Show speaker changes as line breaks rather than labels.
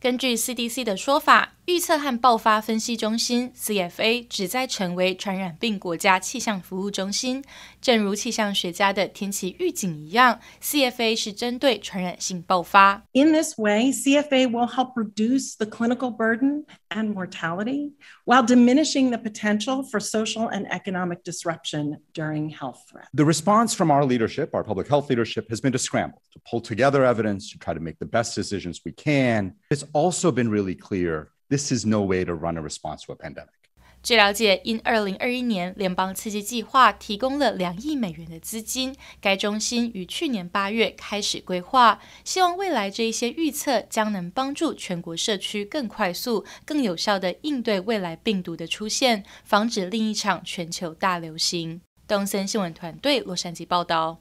根据 CDC 的说法。预测和爆发分析中心 （CFA） 旨在成为传染病国家气象服务中心。正如气象学家的天气预警一样，CFA 是针对传染性爆发。
In this way, CFA will help reduce the clinical burden and mortality while diminishing the potential for social and economic disruption during health threats.
The response from our leadership, our public health leadership, has been to scramble, to pull together evidence, to try to make the best decisions we can. It's also been really clear This to to is pandemic. response no run way a a
据了解，因二零二一年联邦刺激计划提供了两亿美元的资金，该中心于去年八月开始规划，希望未来这一些预测将能帮助全国社区更快速、更有效的应对未来病毒的出现，防止另一场全球大流行。东森新闻团队洛杉矶报道。